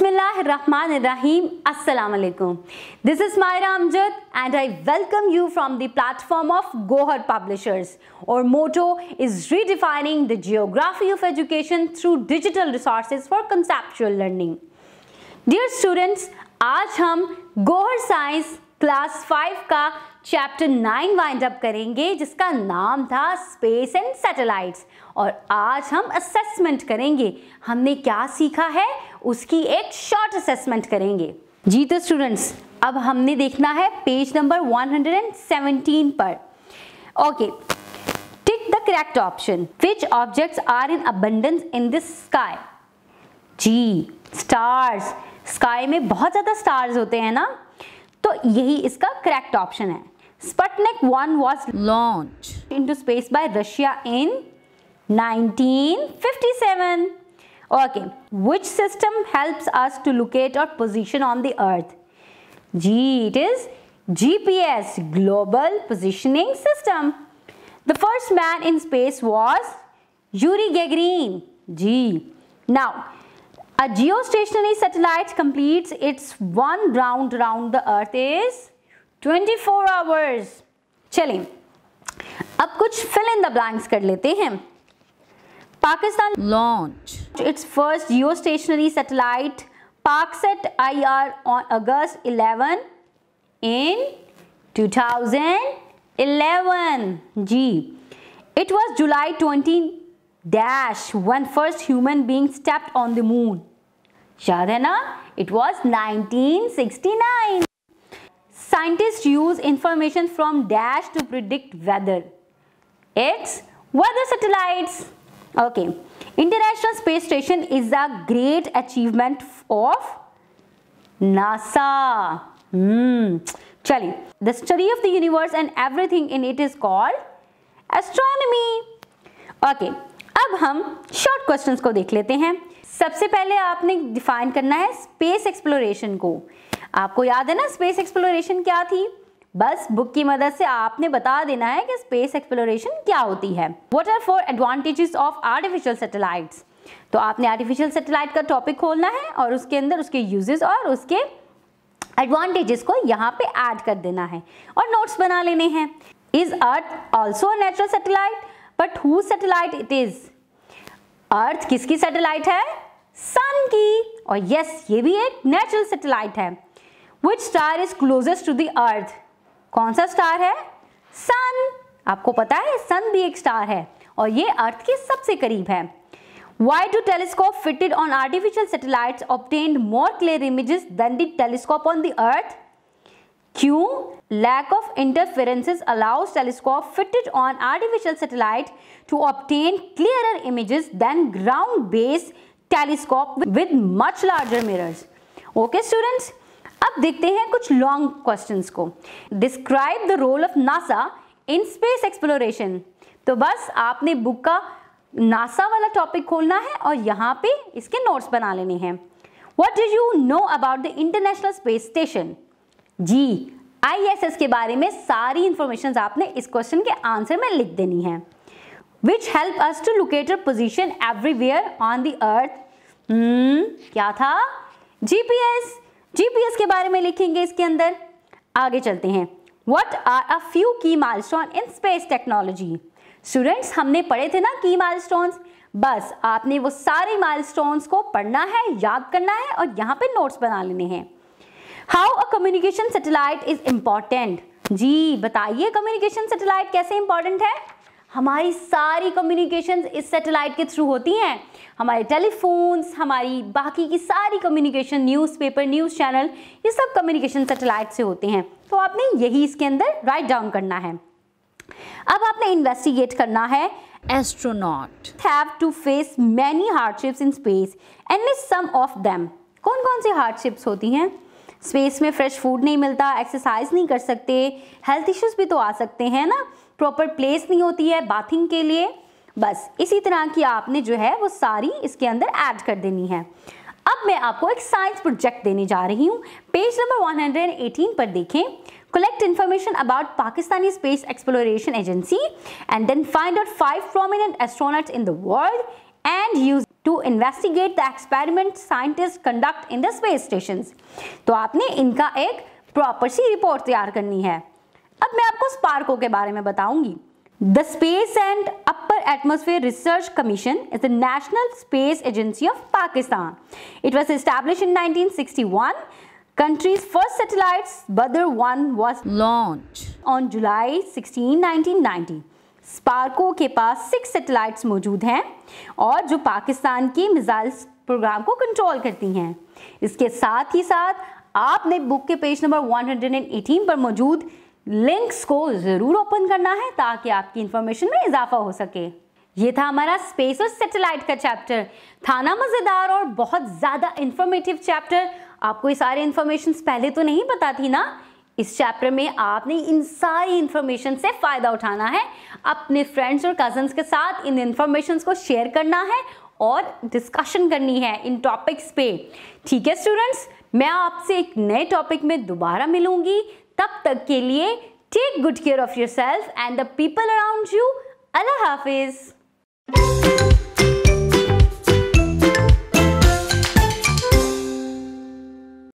बिस्मिल्लाम अलकुम this is Maira Amjad and I welcome you from the platform of Gohar publishers our motto is redefining the geography of education through digital resources for conceptual learning dear students आज हम Gohar science class five का chapter nine wind up करेंगे जिसका नाम था space and satellites और आज हम असेसमेंट करेंगे हमने क्या सीखा है उसकी एक शॉर्ट असेसमेंट करेंगे जी तो स्टूडेंट्स अब हमने देखना है पेज नंबर 117 पर okay tick the correct option which objects are in abundance in this sky जी स्टार्स स्काई में बहुत ज़्यादा स्टार्स होते हैं ना तो यही इसका करेक्ट ऑप्शन है Sputnik one was launch into space by Russia in 1957 Okay, which system helps us to locate our position on the earth? G, it is GPS, Global Positioning System. The first man in space was Yuri Gagarin, G. Now, a geostationary satellite completes its one round around the earth is 24 hours. चलिए, अब कुछ fill in the blanks कर लेते हैं. Pakistan launch its first geostationary satellite Parkset IR on August 11 in 2011. G. It was July 20 dash when first human being stepped on the moon. याद It was 1969. Scientists use information from dash to predict weather. It's weather satellites. Okay. International Space Station is a great achievement of NASA. Hmm. Chali. The study of the universe and everything in it is called astronomy. Okay. अब हम short questions को देख लेते हैं सबसे पहले आपने define करना है स्पेस एक्सप्लोरेशन को आपको याद है ना स्पेस एक्सप्लोरेशन क्या थी बस बुक की मदद से आपने बता देना है कि स्पेस एक्सप्लोरेशन क्या होती है what are four advantages of artificial satellites तो आपने आर्टिफिशियल सेटेलाइट का टॉपिक खोलना है और उसके अंदर उसके यूजेस और उसके एडवांटेजेस को यहाँ पे ऐड कर देना है और नोट्स बना लेने हैं is earth also natural satellite but who satellite it is earth किसकी सेटेलाइट है सन की और यस yes, ये भी एक नेचुरल सेटेलाइट है which star is closest to the earth कौन सा स्टार है सन आपको पता है सन भी एक स्टार है और ये अर्थ के सबसे करीब है why do telescope fitted on artificial satellite obtained more clear images than the telescope on the earth क्यों lack of interferences allows telescope fitted on artificial satellite to obtain clearer images than ground based telescope with much larger mirrors okay students अब देखते हैं कुछ long questions को describe the role of NASA in space exploration तो बस आपने book का NASA वाला टॉपिक खोलना है और यहाँ पे इसके नोट्स बना लेने हैं what do you know about the international space station जी आईएसएस के बारे में सारी इंफॉर्मेशन आपने इस क्वेश्चन के आंसर में लिख देनी है which help us to locate position everywhere on दर्थ अर्थ क्या था जीपीएस जीपीएस के बारे में लिखेंगे इसके अंदर आगे चलते हैं what are a few key milestone in space technology students हमने पढ़े थे ना की माइल बस आपने वो सारे माइल को पढ़ना है याद करना है और यहाँ पे नोट्स बना लेने हैं how a communication satellite is important जी बताइए कम्युनिकेशन सेटेलाइट कैसे इंपॉर्टेंट है हमारी सारी कम्युनिकेशन इस सेटेलाइट के थ्रू होती हैं हमारे टेलीफोन्स हमारी बाकी की सारी कम्युनिकेशन न्यूज़पेपर न्यूज़ चैनल ये सब कम्युनिकेशन सेटेलाइट से होते हैं तो आपने यही इसके अंदर राइट डाउन करना है अब आपने इन्वेस्टिगेट करना है astronaut have to face many hardships in space and miss some of them कौन कौन सी हार्डशिप्स होती हैं स्पेस में फ्रेश फूड नहीं मिलता एक्सरसाइज नहीं कर सकते हेल्थ इश्यूज भी तो आ सकते हैं ना प्रॉपर प्लेस नहीं होती है बाथिंग के लिए बस इसी तरह की आपने जो है वो सारी इसके अंदर ऐड कर देनी है अब मैं आपको एक साइंस प्रोजेक्ट देने जा रही हूँ पेज नंबर 118 पर देखें collect information about Pakistani space exploration agency and then find out five prominent astronaut in the world and use to investigate the experiment scientist conduct in the space station तो आपने इनका एक प्रॉपर सी report तैयार करनी है अब मैं आपको स्पार्को के बारे में बताऊंगी the space and upper atmosphere research commission is the national space agency of Pakistan it was establish in nineteen Country's first satellite, Badr 1, was launched on July 16, 1990. Sparko के पास six satellites मौजूद हैं और जो पाकिस्तान की मिसाइल प्रोग्राम को control करती हैं इसके साथ ही साथ आपने बुक के पेज नंबर 118 पर मौजूद लिंक्स को ज़रूर ओपन करना है ताकि आपकी इन्फॉर्मेशन में इजाफा हो सके ये था हमारा स्पेस और सेटेलाइट का चैप्टर था ना मज़ेदार और बहुत ज़्यादा इन्फॉर्मेटिव चैप्टर आपको ये सारे इन्फॉर्मेशन पहले तो नहीं पता थी ना इस चैप्टर में आपने इन सारी इन्फॉर्मेशन से फ़ायदा उठाना है अपने फ्रेंड्स और कजन्स के साथ इन इन्फॉर्मेशन को शेयर करना है और डिस्कशन करनी है इन टॉपिक्स पे ठीक है स्टूडेंट्स मैं आपसे एक नए टॉपिक में दोबारा मिलूंगी तब तक के लिए take good care of yourself and the people around you अल्लाह हाफिज़